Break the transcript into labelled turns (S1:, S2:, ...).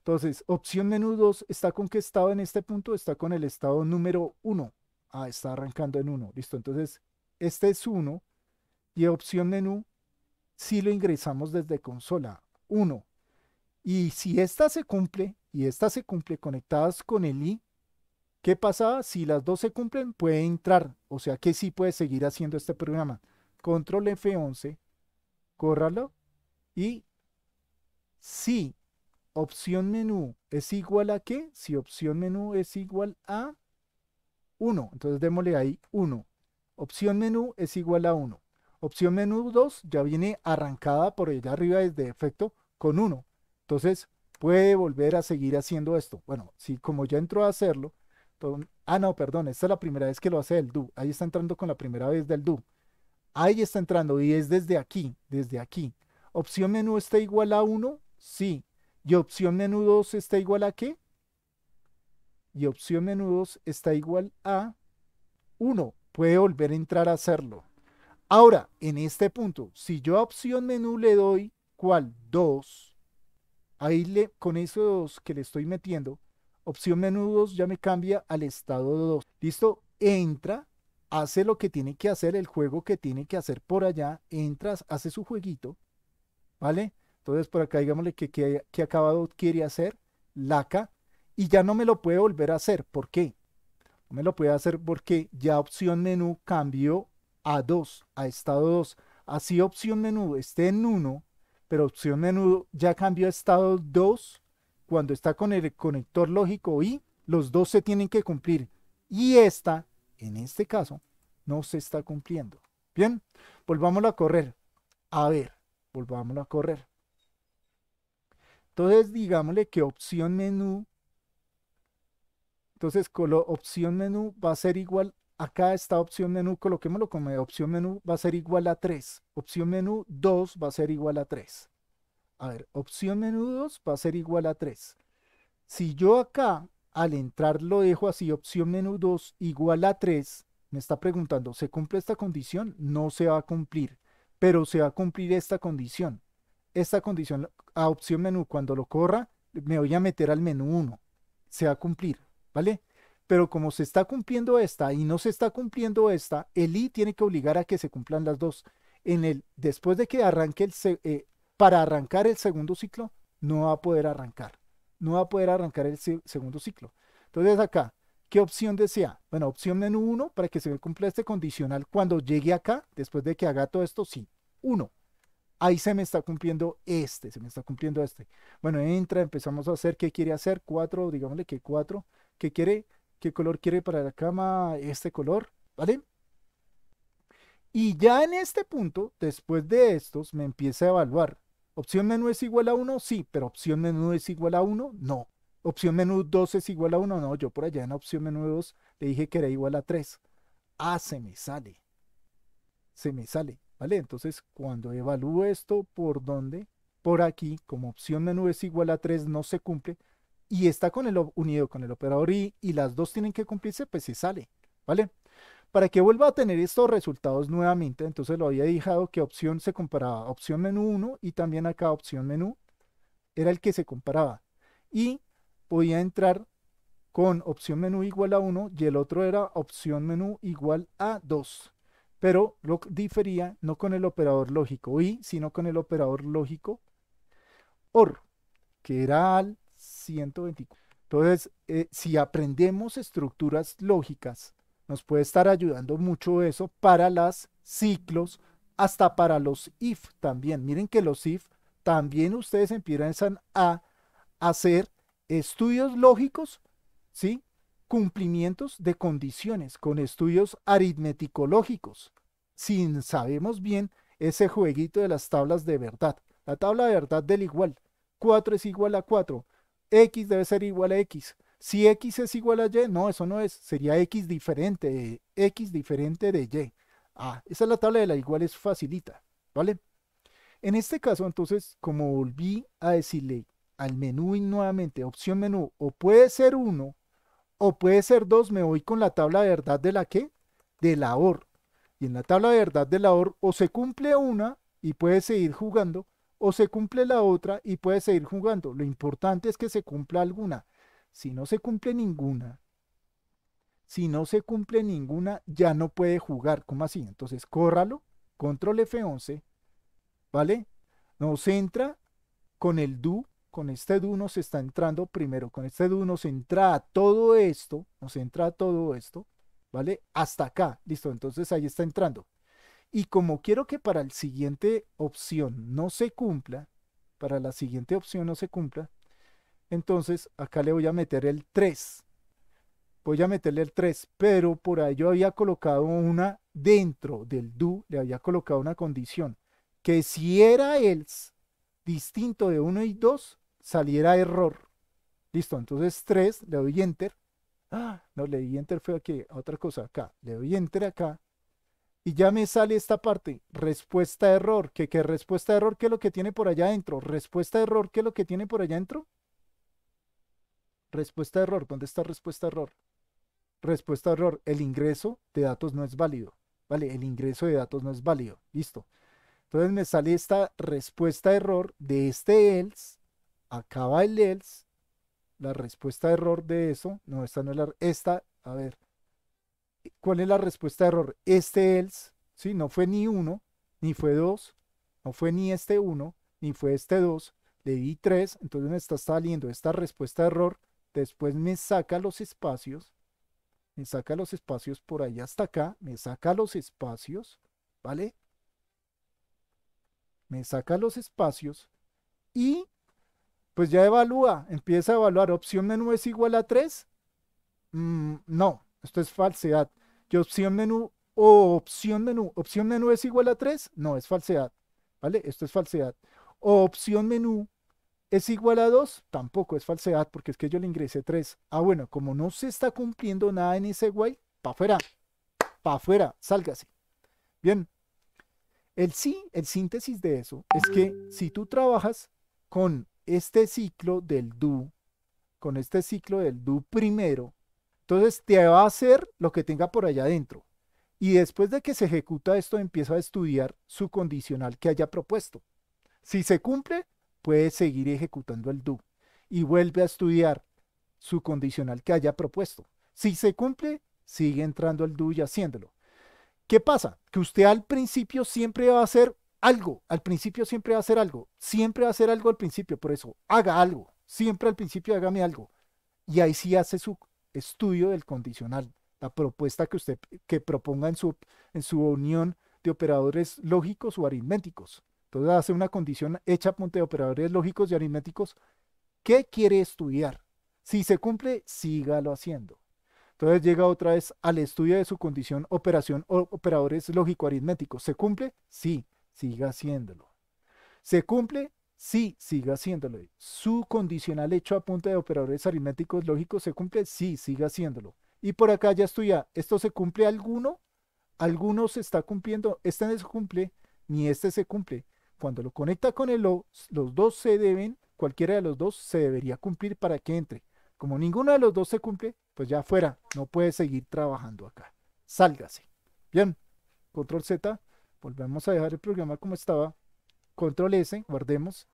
S1: Entonces, opción menú 2 está con qué estado en este punto, está con el estado número 1. Ah, está arrancando en 1. Listo, entonces este es 1 y opción menú si lo ingresamos desde consola 1. Y si esta se cumple y esta se cumple conectadas con el i, ¿qué pasa? Si las dos se cumplen, puede entrar. O sea que sí puede seguir haciendo este programa. Control F11, córralo y sí opción menú es igual a qué? Si opción menú es igual a 1, entonces démosle ahí 1. Opción menú es igual a 1. Opción menú 2 ya viene arrancada por allá arriba desde efecto con 1. Entonces puede volver a seguir haciendo esto. Bueno, si como ya entró a hacerlo, ah no, perdón, esta es la primera vez que lo hace el do. Ahí está entrando con la primera vez del do. Ahí está entrando y es desde aquí, desde aquí. Opción menú está igual a 1, sí. ¿Y opción menú 2 está igual a qué? Y opción menú 2 está igual a 1. Puede volver a entrar a hacerlo. Ahora, en este punto, si yo a opción menú le doy, ¿cuál? 2. Ahí le, con esos que le estoy metiendo, opción menú 2 ya me cambia al estado 2. ¿Listo? Entra, hace lo que tiene que hacer, el juego que tiene que hacer por allá, entras, hace su jueguito, ¿vale? Entonces, por acá digámosle que, acabado quiere hacer, laca, y ya no me lo puede volver a hacer. ¿Por qué? No me lo puede hacer porque ya opción menú cambió a 2, a estado 2. Así opción menú esté en 1, pero opción menú ya cambió a estado 2 cuando está con el conector lógico y los dos se tienen que cumplir. Y esta, en este caso, no se está cumpliendo. Bien, volvámoslo a correr. A ver, volvámoslo a correr. Entonces, digámosle que opción menú, entonces con opción menú va a ser igual, acá está opción menú, coloquémoslo como opción menú, va a ser igual a 3. Opción menú 2 va a ser igual a 3. A ver, opción menú 2 va a ser igual a 3. Si yo acá, al entrar, lo dejo así, opción menú 2 igual a 3, me está preguntando, ¿se cumple esta condición? No se va a cumplir, pero se va a cumplir esta condición esta condición a opción menú, cuando lo corra, me voy a meter al menú 1. Se va a cumplir, ¿vale? Pero como se está cumpliendo esta y no se está cumpliendo esta, el i tiene que obligar a que se cumplan las dos. En el, después de que arranque el, eh, para arrancar el segundo ciclo, no va a poder arrancar. No va a poder arrancar el segundo ciclo. Entonces acá, ¿qué opción desea? Bueno, opción menú 1 para que se cumpla este condicional cuando llegue acá, después de que haga todo esto, sí. 1 ahí se me está cumpliendo este, se me está cumpliendo este. Bueno, entra, empezamos a hacer, ¿qué quiere hacer? Cuatro, digámosle que cuatro, ¿qué quiere? ¿Qué color quiere para la cama? Este color, ¿vale? Y ya en este punto, después de estos, me empieza a evaluar. ¿Opción menú es igual a 1? Sí, pero opción menú es igual a 1? No. ¿Opción menú dos es igual a 1? No, yo por allá en opción menú dos le dije que era igual a 3. Ah, se me sale. Se me sale. Entonces, cuando evalúo esto, ¿por dónde? Por aquí, como opción menú es igual a 3, no se cumple, y está con el, unido con el operador y, y las dos tienen que cumplirse, pues se sale, ¿vale? Para que vuelva a tener estos resultados nuevamente, entonces lo había dejado que opción se comparaba, opción menú 1 y también acá opción menú era el que se comparaba. Y podía entrar con opción menú igual a 1 y el otro era opción menú igual a 2 pero lo difería no con el operador lógico y, sino con el operador lógico OR, que era al 124. Entonces, eh, si aprendemos estructuras lógicas, nos puede estar ayudando mucho eso para las ciclos, hasta para los if también. Miren que los if también ustedes empiezan a hacer estudios lógicos, ¿sí? cumplimientos de condiciones con estudios aritmeticológicos, sin sabemos bien ese jueguito de las tablas de verdad. La tabla de verdad del igual. 4 es igual a 4. X debe ser igual a X. Si X es igual a Y, no, eso no es. Sería X diferente de X diferente de Y. Ah, esa es la tabla de la igual, es facilita. ¿Vale? En este caso, entonces, como volví a decirle al menú y nuevamente opción menú o puede ser 1 o puede ser dos, me voy con la tabla de verdad de la que? De la OR. Y en la tabla de verdad de la OR o se cumple una y puede seguir jugando, o se cumple la otra y puede seguir jugando. Lo importante es que se cumpla alguna. Si no se cumple ninguna, si no se cumple ninguna, ya no puede jugar. ¿Cómo así? Entonces, córralo, control F11, ¿vale? Nos entra con el do con este do se está entrando primero, con este do se entra todo esto, nos entra todo esto, ¿vale? Hasta acá, listo, entonces ahí está entrando. Y como quiero que para la siguiente opción no se cumpla, para la siguiente opción no se cumpla, entonces acá le voy a meter el 3. Voy a meterle el 3, pero por ahí yo había colocado una dentro del do, le había colocado una condición, que si era else, distinto de 1 y 2 saliera error. Listo, entonces 3, le doy enter. Ah, no, le di enter fue aquí, otra cosa acá. Le doy enter acá. Y ya me sale esta parte, respuesta error. ¿Qué, qué respuesta error? ¿Qué es lo que tiene por allá adentro? Respuesta error, ¿qué es lo que tiene por allá adentro? Respuesta error, ¿dónde está respuesta error? Respuesta error, el ingreso de datos no es válido. Vale, el ingreso de datos no es válido. Listo. Entonces me sale esta respuesta error de este else, acaba el else, la respuesta error de eso, no, esta no es la, esta, a ver, ¿cuál es la respuesta error? Este else, ¿sí? No fue ni uno, ni fue dos. no fue ni este uno, ni fue este dos. le di tres. entonces me está saliendo esta respuesta error, después me saca los espacios, me saca los espacios por ahí hasta acá, me saca los espacios, ¿vale? me saca los espacios y pues ya evalúa, empieza a evaluar, opción menú es igual a 3. Mm, no, esto es falsedad. Y opción menú o opción menú, opción menú es igual a 3, no, es falsedad. ¿Vale? Esto es falsedad. O opción menú es igual a 2, tampoco es falsedad porque es que yo le ingresé 3. Ah, bueno, como no se está cumpliendo nada en ese guay, pa' afuera, pa' afuera, sálgase. Bien, el sí, el síntesis de eso es que si tú trabajas con este ciclo del do, con este ciclo del do primero, entonces te va a hacer lo que tenga por allá adentro. Y después de que se ejecuta esto, empieza a estudiar su condicional que haya propuesto. Si se cumple, puede seguir ejecutando el do y vuelve a estudiar su condicional que haya propuesto. Si se cumple, sigue entrando el do y haciéndolo. ¿Qué pasa? Que usted al principio siempre va a hacer algo, al principio siempre va a hacer algo, siempre va a hacer algo al principio, por eso haga algo, siempre al principio hágame algo. Y ahí sí hace su estudio del condicional, la propuesta que usted que proponga en su, en su unión de operadores lógicos o aritméticos. Entonces hace una condición hecha de operadores lógicos y aritméticos. ¿Qué quiere estudiar? Si se cumple, sígalo haciendo. Entonces llega otra vez al estudio de su condición operación o operadores lógico-aritméticos. ¿Se cumple? Sí, siga haciéndolo. ¿Se cumple? Sí, siga haciéndolo. ¿Su condicional hecho a punta de operadores aritméticos lógicos se cumple? Sí, siga haciéndolo. Y por acá ya estudia. ¿Esto se cumple alguno? Alguno se está cumpliendo. Este no se cumple, ni este se cumple. Cuando lo conecta con el O, los dos se deben, cualquiera de los dos se debería cumplir para que entre. Como ninguno de los dos se cumple, pues ya fuera, no puede seguir trabajando acá. Sálgase. Bien, control Z, volvemos a dejar el programa como estaba. Control S, guardemos,